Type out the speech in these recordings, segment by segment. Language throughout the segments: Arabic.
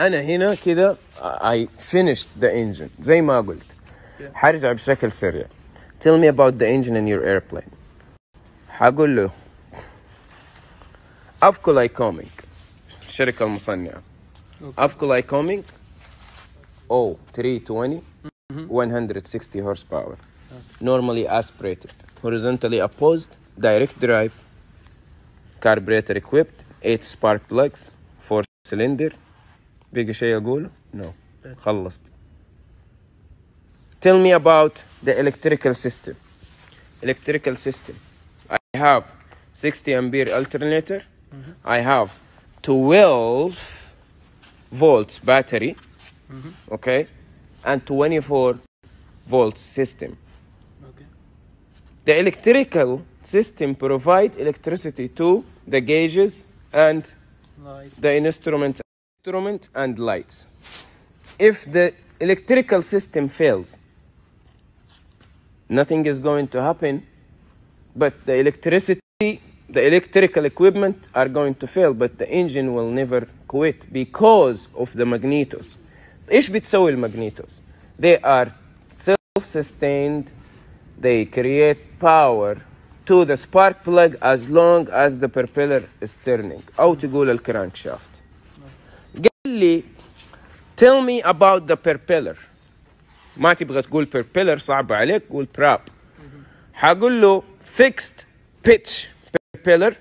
انا هنا كده I finished the engine زي ما قلت حرجع بشكل سريع Tell me about the engine in your airplane حقول له افكو لايكومينج الشركة المصنعة افكو لايكومينج او 320 160 horsepower normally aspirated horizontally opposed direct drive carburetor equipped 8 spark plugs 4 cylinder بقى شيء اقوله؟ نو no. خلصت Tell me about the electrical system. Electrical system. I have 60 ampere alternator. Mm -hmm. I have 12 volts battery. Mm -hmm. Okay. And 24 volts system. Okay. The electrical system provide electricity to the gauges and Light. the instruments instrument and lights. If the electrical system fails, nothing is going to happen, but the electricity, the electrical equipment are going to fail, but the engine will never quit because of the magnetos. ايش بتسوي الماجنيتوز؟ They are self-sustained, they create power to the spark plug as long as the propeller is turning go the crankshaft. لي tell me about the propeller ما تبغى تقول propeller صعب عليك قول prop حقول له fixed pitch propeller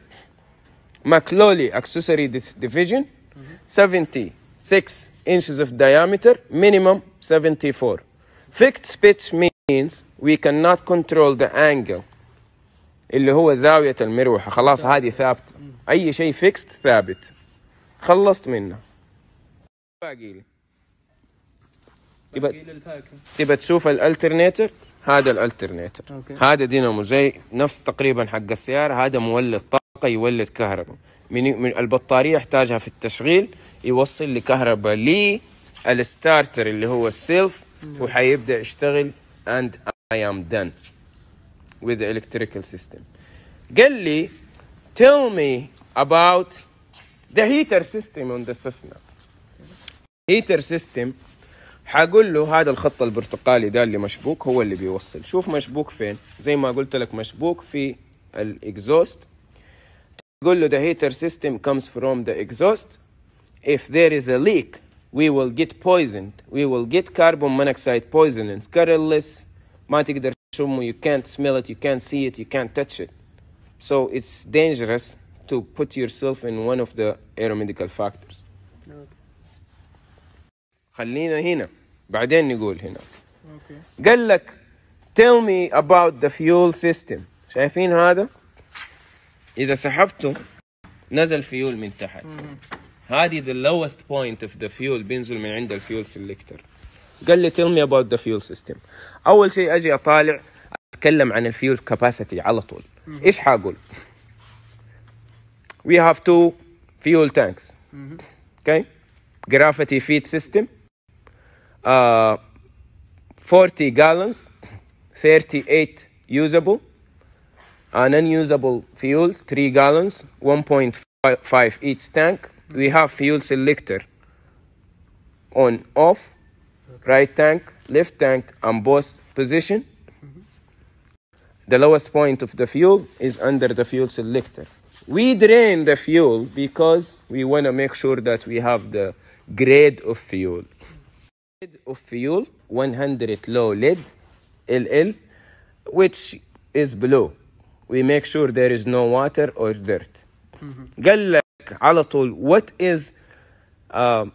ماكلولي accessory division 76 inches of diameter minimum 74 fixed pitch means we cannot control the angle اللي هو زاوية المروحة خلاص هذه ثابتة أي شيء فيكست ثابت خلصت منه باقي لي تبى تبى تشوف الالترنيتر هذا الالترنيتر هذا دينامو زي نفس تقريبا حق السياره هذا مولد طاقه يولد كهرباء من, من البطاريه يحتاجها في التشغيل يوصل لكهرباء لي الستارتر اللي هو السيلف وحيبدا يشتغل and I am done with the سيستم system قال لي tell me about the heater system on the Cessna هيتر سيستم حقول له هذا الخط البرتقالي ده اللي مشبوك هو اللي بيوصل شوف مشبوك فين زي ما قلت لك مشبوك في الاكزوست تقول له the heater system comes from the exhaust if there is a leak we will get poisoned we will get carbon monoxide poisoning scurrilous ما تقدر تشمه you can't smell it you can't see it you can't touch it so it's dangerous to put yourself in one of the aeromedical factors خلينا هنا بعدين نقول هنا أوكي. قال لك tell me about the fuel system شايفين هذا اذا سحبته نزل فيول من تحت هذه the lowest point of the fuel بينزل من عند الفيول سيلكتر قال لي tell me about the fuel system اول شيء اجي اطالع اتكلم عن الفيول كاباسيتي على طول ايش حاقول we have two fuel tanks okay gravity feed system uh, 40 gallons, 38 usable, an unusable fuel, 3 gallons, 1.5 each tank. We have fuel selector on off, right tank, left tank, and both position. The lowest point of the fuel is under the fuel selector. We drain the fuel because we want to make sure that we have the grade of fuel. lid of fuel 100 low lead LL which is below we make sure there is no water or dirt قال لك على طول what is uh,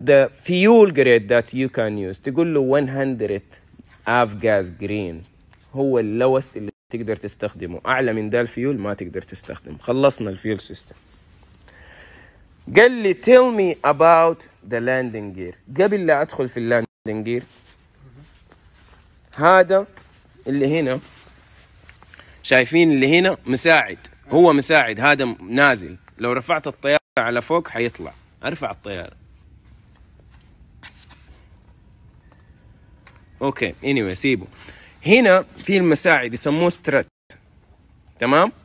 the fuel grade that you can use تقول له 100 avgas green هو اللوست اللي تقدر تستخدمه اعلى من ده الفيول ما تقدر تستخدمه خلصنا الفيول سيستم قال لي tell me about the landing gear قبل لا ادخل في اللاندنج جير هذا اللي هنا شايفين اللي هنا مساعد هو مساعد هذا نازل لو رفعت الطيارة على فوق حيطلع ارفع الطيارة اوكي اني anyway سيبه هنا في المساعد يسموه سترت تمام